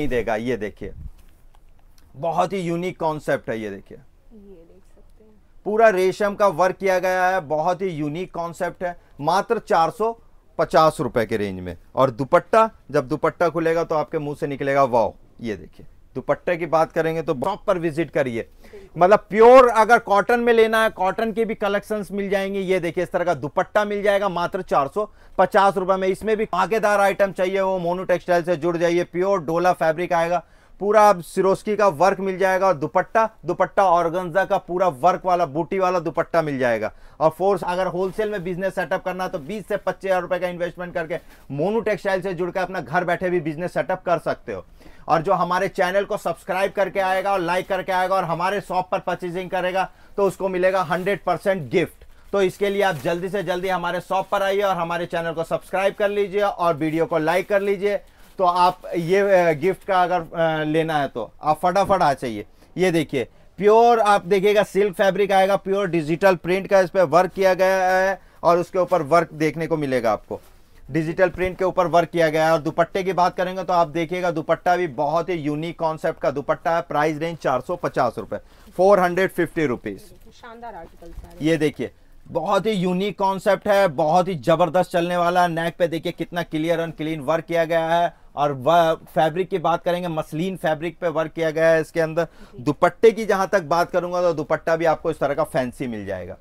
नहीं देगा ये देखिए बहुत ही यूनिक कॉन्सेप्ट है ये देखिए पूरा रेशम का वर्क किया गया है बहुत ही यूनिक कॉन्सेप्ट है मात्र चार सौ पचास रुपए के रेंज में और दुपट्टा जब दुपट्टा खुलेगा तो आपके मुंह से निकलेगा वाव ये देखिए दुपट्टे की बात करेंगे तो शॉप पर विजिट करिए मतलब प्योर अगर कॉटन में लेना है कॉटन के भी कलेक्शंस मिल जाएंगे ये देखिए इस तरह का दुपट्टा मिल जाएगा मात्र चार सौ पचास रुपए में इसमें भी आगेदार आइटम चाहिए वो मोनू टेक्सटाइल से जुड़ जाइए प्योर डोला फैब्रिक आएगा पूरा सिरोस्की का वर्क मिल जाएगा और दुपट्टा दुपट्टा ऑर्गेंजा का पूरा वर्क वाला बूटी वाला दुपट्टा मिल जाएगा और फोर्स अगर होलसेल में बिजनेस सेटअप करना तो 20 से पच्चीस हज़ार रुपए का इन्वेस्टमेंट करके मोनू टेक्सटाइल से जुड़कर अपना घर बैठे भी बिजनेस सेटअप कर सकते हो और जो हमारे चैनल को सब्सक्राइब करके आएगा और लाइक करके आएगा और हमारे शॉप पर परचेजिंग करेगा तो उसको मिलेगा हंड्रेड गिफ्ट तो इसके लिए आप जल्दी से जल्दी हमारे शॉप पर आइए और हमारे चैनल को सब्सक्राइब कर लीजिए और वीडियो को लाइक कर लीजिए तो आप ये गिफ्ट का अगर लेना है तो आप फटाफट आ चाहिए ये देखिए प्योर आप देखिएगा सिल्क फैब्रिक आएगा प्योर डिजिटल प्रिंट का इस पर वर्क किया गया है और उसके ऊपर वर्क देखने को मिलेगा आपको डिजिटल प्रिंट के ऊपर वर्क किया गया है और दुपट्टे की बात करेंगे तो आप देखिएगा दुपट्टा भी बहुत ही यूनिक कॉन्सेप्ट का दुपट्टा है प्राइस रेंज चार सौ पचास रुपए फोर हंड्रेड फिफ्टी रुपीज शानदार आर्टिकल ये देखिए बहुत ही यूनिक कॉन्सेप्ट है बहुत ही जबरदस्त चलने वाला है नेक पे देखिए कितना क्लियर एंड क्लीन वर्क किया गया है और फैब्रिक की बात करेंगे मसलिन फैब्रिक पे वर्क किया गया है इसके अंदर दुपट्टे की जहां तक बात करूंगा तो दुपट्टा भी आपको इस तरह का फैंसी मिल जाएगा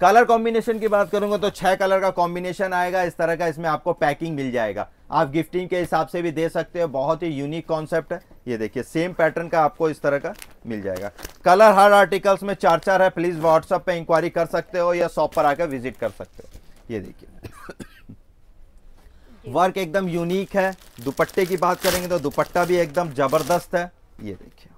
कलर कॉम्बिनेशन की बात करूंगा तो छह कलर का कॉम्बिनेशन आएगा इस तरह का इसमें आपको पैकिंग मिल जाएगा आप गिफ्टिंग के हिसाब से भी दे सकते हो बहुत ही यूनिक कॉन्सेप्ट है ये देखिए सेम पैटर्न का आपको इस तरह का मिल जाएगा कलर हर आर्टिकल्स में चार चार है प्लीज़ व्हाट्सअप पे इंक्वायरी कर सकते हो या शॉप पर आकर विजिट कर सकते हो ये देखिए वर्क एकदम यूनिक है दुपट्टे की बात करेंगे तो दुपट्टा भी एकदम जबरदस्त है ये देखिए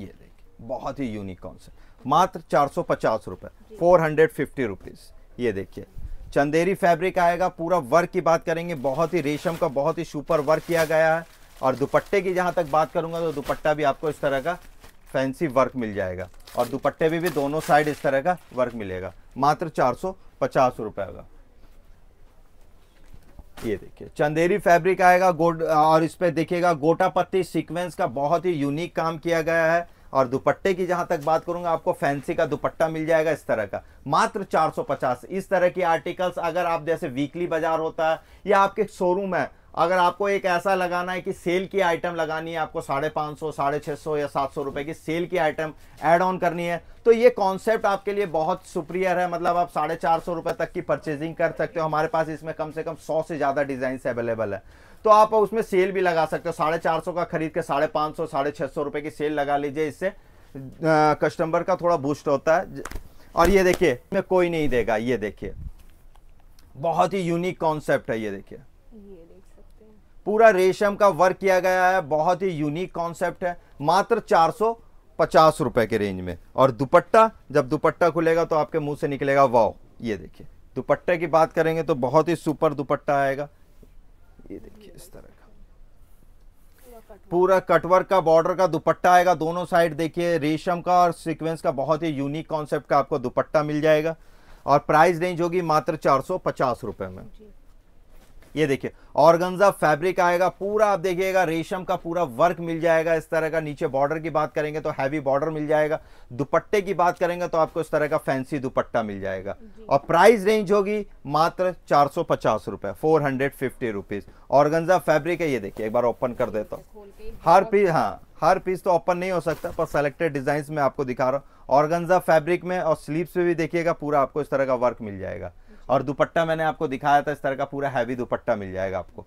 ये देखिए बहुत ही यूनिक कॉन्सेप्ट मात्र चार सौ पचास रुपये फोर हंड्रेड फिफ्टी रुपीज़ ये देखिए चंदेरी फैब्रिक आएगा पूरा वर्क की बात करेंगे बहुत ही रेशम का बहुत ही सुपर वर्क किया गया है और दुपट्टे की जहाँ तक बात करूँगा तो दुपट्टा भी आपको इस तरह का फैंसी वर्क मिल जाएगा और दुपट्टे भी, भी दोनों साइड इस तरह का वर्क मिलेगा मात्र चार सौ पचास रुपये का ये देखिए चंदेरी फैब्रिक आएगा गोड और इस पर देखिएगा गोटा पत्ती सीक्वेंस का बहुत ही यूनिक काम किया गया है और दुपट्टे की जहां तक बात करूंगा आपको फैंसी का दुपट्टा मिल जाएगा इस तरह का मात्र 450 इस तरह की आर्टिकल्स अगर आप जैसे वीकली बाजार होता है या आपके शोरूम है अगर आपको एक ऐसा लगाना है कि सेल की आइटम लगानी है आपको साढ़े पाँच सौ साढ़े छः सौ या सात सौ रुपये की सेल की आइटम ऐड ऑन करनी है तो ये कॉन्सेप्ट आपके लिए बहुत सुप्रियर है मतलब आप साढ़े चार सौ रुपये तक की परचेजिंग कर सकते हो हमारे पास इसमें कम से कम सौ से ज़्यादा डिज़ाइन अवेलेबल है तो आप उसमें सेल भी लगा सकते हो साढ़े चार सौ का खरीद के साढ़े पाँच सौ साढ़े छः सौ रुपये की सेल लगा लीजिए इससे कस्टमर का थोड़ा बूस्ट होता है और ये देखिए मैं कोई नहीं देगा ये देखिए बहुत ही यूनिक कॉन्सेप्ट है ये देखिए पूरा रेशम का वर्क किया गया है बहुत ही यूनिक कॉन्सेप्ट है मात्र चार सौ पचास रुपए के रेंज में और दुपट्टा जब दुपट्टा खुलेगा तो आपके मुंह से निकलेगा वाओ ये देखिए दुपट्टे की बात करेंगे तो बहुत ही सुपर दुपट्टा आएगा ये देखिए इस तरह का पूरा कटवर्क का बॉर्डर का दुपट्टा आएगा दोनों साइड देखिए रेशम का और सीक्वेंस का बहुत ही यूनिक कॉन्सेप्ट का आपको दुपट्टा मिल जाएगा और प्राइस रेंज होगी मात्र चार सौ पचास में ये देखिए ऑर्गेंजा फैब्रिक आएगा पूरा आप देखिएगा रेशम का पूरा वर्क मिल जाएगा इस तरह का नीचे बॉर्डर की बात करेंगे तो हैवी बॉर्डर मिल जाएगा दुपट्टे की बात करेंगे तो आपको इस तरह का फैंसी दुपट्टा मिल जाएगा और प्राइस रेंज होगी मात्र चार सौ पचास रुपए four hundred fifty rupees organza fabric है ये देखिए एक बार ओपन कर देता हूँ हर पीस हाँ हर पीस तो ओपन नहीं हो सकता पर सेलेक्टेड डिजाइन में आपको दिखा रहा हूँ ऑर्गेंजा फैब्रिक में और स्लीव्स पे भी देखिएगा पूरा आपको इस तरह का वर्क मिल जाएगा और दुपट्टा मैंने आपको दिखाया था इस तरह का पूरा हैवी दुपट्टा मिल जाएगा आपको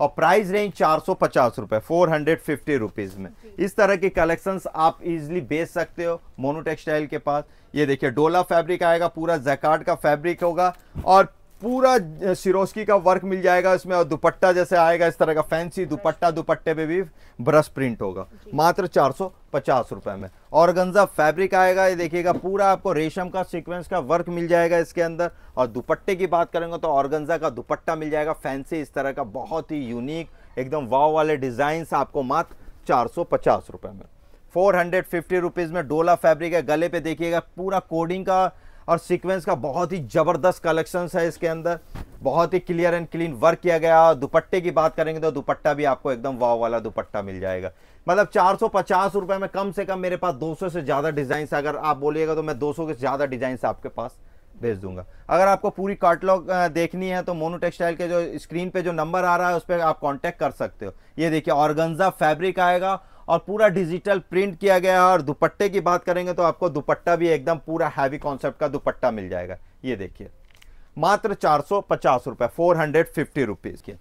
और प्राइस रेंज चार सौ पचास रुपए फोर हंड्रेड फिफ्टी रुपीज़ में इस तरह की कलेक्शंस आप इजीली बेच सकते हो मोनो टेक्सटाइल के पास ये देखिए डोला फैब्रिक आएगा पूरा जैकार्ड का फैब्रिक होगा और पूरा सिरोस्की का वर्क मिल जाएगा इसमें और दुपट्टा जैसे आएगा इस तरह का फैंसी दुपट्टा दुपट्टे पे भी ब्रश प्रिंट होगा मात्र चार सौ पचास रुपए में ऑर्गेंजा फैब्रिक आएगा ये देखिएगा पूरा आपको रेशम का सीक्वेंस का वर्क मिल जाएगा इसके अंदर और दुपट्टे की बात करेंगे तो ऑर्गेंजा का दुपट्टा मिल जाएगा फैंसी इस तरह का बहुत ही यूनिक एकदम वाव वाले डिजाइन आपको मात्र चार सौ में फोर हंड्रेड फिफ्टी रुपीज़ में डोला फैब्रिक है गले पे देखिएगा पूरा कोडिंग का और सीक्वेंस का बहुत ही ज़बरदस्त कलेक्शंस है इसके अंदर बहुत ही क्लियर एंड क्लीन वर्क किया गया और दुपट्टे की बात करेंगे तो दुपट्टा भी आपको एकदम वाव वाला दुपट्टा मिल जाएगा मतलब चार सौ में कम से कम मेरे पास दो से ज़्यादा डिजाइन अगर आप बोलिएगा तो मैं दो के ज़्यादा डिजाइन आपके पास भेज दूंगा अगर आपको पूरी कार्टलॉग देखनी है तो मोनू टेक्सटाइल के जो स्क्रीन पे जो नंबर आ रहा है उस पर आप कांटेक्ट कर सकते हो ये देखिए ऑर्गेन्जा फैब्रिक आएगा और पूरा डिजिटल प्रिंट किया गया है और दुपट्टे की बात करेंगे तो आपको दुपट्टा भी एकदम पूरा हैवी कॉन्सेप्ट का दुपट्टा मिल जाएगा ये देखिए मात्र चार सौ पचास रुपये फोर हंड्रेड फिफ्टी रुपीज़ के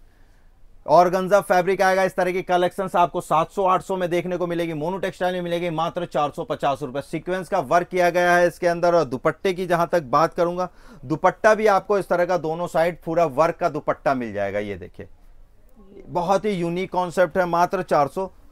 और गंजा फैब्रिक आएगा इस तरह की कलेक्शंस आपको 700 800 में देखने को मिलेगी मोनो टेक्सटाइल में मिलेगी मात्र चार सौ पचास रुपए सिक्वेंस का वर्क किया गया है इसके अंदर और दुपट्टे की जहां तक बात करूंगा दुपट्टा भी आपको इस तरह का दोनों साइड पूरा वर्क का दुपट्टा मिल जाएगा ये देखिए बहुत ही यूनिक कॉन्सेप्ट है मात्र चार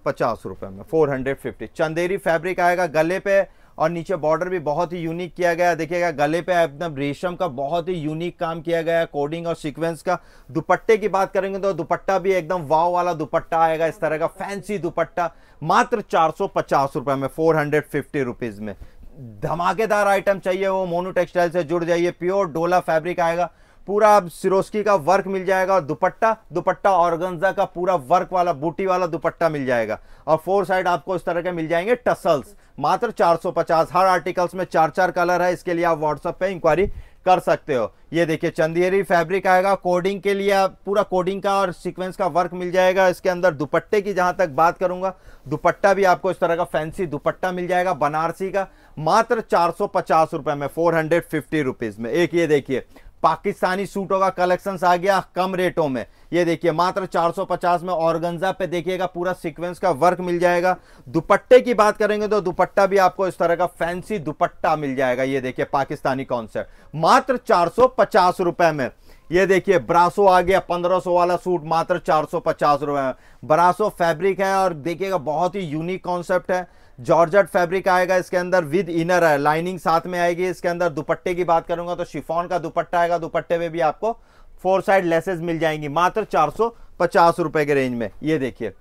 पचास रुपये में four hundred fifty Chanderi fabric आएगा गले पे और नीचे बॉर्डर भी बहुत ही यूनिक किया गया देखिएगा गले पे एकदम रेशम का बहुत ही यूनिक काम किया गया कोडिंग और सीक्वेंस का दुपट्टे की बात करेंगे तो दुपट्टा भी एकदम वाव वाला दुपट्टा आएगा इस तरह का फैंसी दुपट्टा मात्र चार सौ में फोर हंड्रेड में धमाकेदार आइटम चाहिए वो मोनू टेक्सटाइल से जुड़ जाइए प्योर डोला फैब्रिक आएगा पूरा सिरोस्की का वर्क मिल जाएगा और दुपट्टा दुपट्टा ऑर्गेंजा का पूरा वर्क वाला बूटी वाला दुपट्टा मिल जाएगा और फोर साइड आपको इस तरह के मिल जाएंगे टसल्स मात्र 450 हर आर्टिकल्स में चार चार कलर है इसके लिए आप व्हाट्सअप पे इंक्वायरी कर सकते हो ये देखिए चंदेरी फैब्रिक आएगा कोडिंग के लिए पूरा कोडिंग का और सीक्वेंस का वर्क मिल जाएगा इसके अंदर दुपट्टे की जहां तक बात करूंगा दुपट्टा भी आपको इस तरह का फैंसी दुपट्टा मिल जाएगा बनारसी का मात्र चार सौ में फोर हंड्रेड फिफ्टी रुपीज़ में एक ये देखिए पाकिस्तानी सूटों का कलेक्शंस आ गया कम रेटों में ये देखिए मात्र 450 में ऑर्गेंजा पे देखिएगा पूरा सीक्वेंस का वर्क मिल जाएगा दुपट्टे की बात करेंगे तो दुपट्टा भी आपको इस तरह का फैंसी दुपट्टा मिल जाएगा ये देखिए पाकिस्तानी कॉन्सेप्ट मात्र चार रुपए में ये देखिए ब्रासो आ गया 1500 वाला सूट मात्र पचास रुपए में ब्रासो फैब्रिक है और देखिएगा बहुत ही यूनिक कॉन्सेप्ट है जॉर्जट फैब्रिक आएगा इसके अंदर विद इनर है लाइनिंग साथ में आएगी इसके अंदर दुपट्टे की बात करूंगा तो शिफॉन का दुपट्टा आएगा दुपट्टे में भी आपको फोर साइड लेसेस मिल जाएंगी मात्र चार सौ पचास रुपए के रेंज में ये देखिए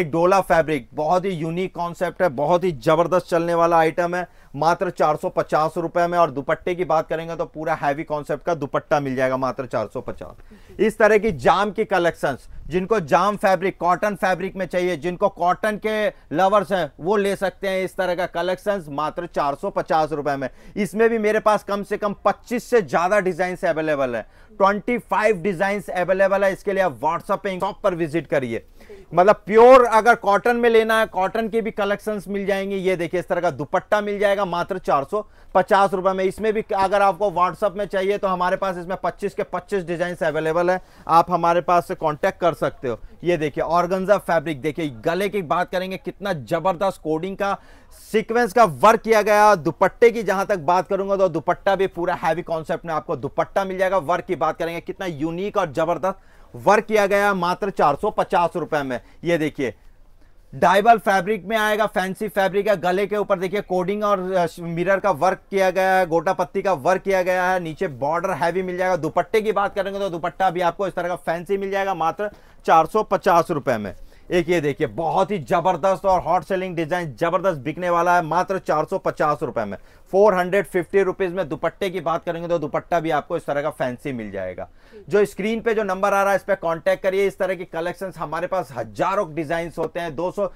एक डोला फैब्रिक बहुत ही यूनिक कॉन्सेप्ट है बहुत ही ज़बरदस्त चलने वाला आइटम है मात्र चार सौ में और दुपट्टे की बात करेंगे तो पूरा हैवी कॉन्सेप्ट का दुपट्टा मिल जाएगा मात्र पचास इस तरह की जाम की कलेक्शन जिनको जाम फैब्रिक कॉटन फैब्रिक में चाहिए जिनको कॉटन के लवर्स हैं वो ले सकते हैं इस तरह का कलेक्शन मात्र चार सौ में इसमें भी मेरे पास कम से कम पच्चीस से ज़्यादा डिजाइन अवेलेबल है ट्वेंटी फाइव डिजाइन अवेलेबल है इसके लिए आप व्हाट्सअप पर विजिट करिए मतलब प्योर अगर कॉटन में लेना है कॉटन के भी कलेक्शंस मिल जाएंगे ये देखिए इस तरह का दुपट्टा मिल जाएगा मात्र चार सौ पचास रुपए में इसमें भी अगर आपको व्हाट्सअप में चाहिए तो हमारे पास इसमें 25 के 25 डिजाइन अवेलेबल है आप हमारे पास से कांटेक्ट कर सकते हो ये देखिए ऑर्गेंजा फैब्रिक देखिए गले की बात करेंगे कितना जबरदस्त कोडिंग का सीक्वेंस का वर्क किया गया दुपट्टे की जहां तक बात करूंगा तो दुपट्टा भी पूरा हैवी कॉन्सेप्ट में आपको दुपट्टा मिल जाएगा वर्क की बात करेंगे कितना यूनिक और जबरदस्त वर्क किया गया मात्र चार रुपए में ये देखिए डाइबल फैब्रिक में आएगा फैंसी फैब्रिक है गले के ऊपर देखिए कोडिंग और मिरर का वर्क किया गया है गोटा पत्ती का वर्क किया गया है नीचे बॉर्डर हैवी मिल जाएगा दुपट्टे की बात करेंगे तो दुपट्टा भी आपको इस तरह का फैंसी मिल जाएगा मात्र चार सौ में एक ये देखिए बहुत ही जबरदस्त और हॉट सेलिंग डिजाइन जबरदस्त बिकने वाला है मात्र चार रुपए में फोर हंड्रेड में दुपट्टे की बात करेंगे तो दुपट्टा भी आपको इस तरह का फैंसी मिल जाएगा जो स्क्रीन पे जो नंबर आ रहा है इस पर कॉन्टेक्ट करिए इस तरह की कलेक्शन हमारे पास हजारों डिजाइन होते हैं दो सौ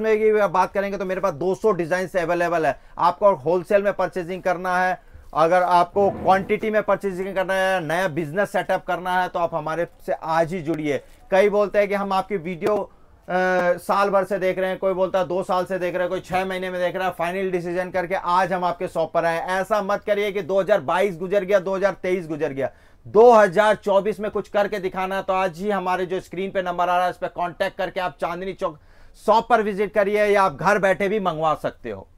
में की बात करेंगे तो मेरे पास दो सौ डिजाइन अवेलेबल है आपको होलसेल में परचेजिंग करना है अगर आपको क्वांटिटी में परचेजिंग करना है नया बिजनेस सेटअप करना है तो आप हमारे से आज ही जुड़िए कई बोलते हैं कि हम आपकी वीडियो आ, साल भर से देख रहे हैं कोई बोलता है दो साल से देख रहे हैं कोई छः महीने में देख रहा है फाइनल डिसीजन करके आज हम आपके शॉप पर आए ऐसा मत करिए कि 2022 गुजर गया 2023 गुजर गया 2024 में कुछ करके दिखाना है तो आज ही हमारे जो स्क्रीन पे नंबर आ रहा है उस पर कॉन्टैक्ट करके आप चांदनी चौक शॉप पर विजिट करिए या आप घर बैठे भी मंगवा सकते हो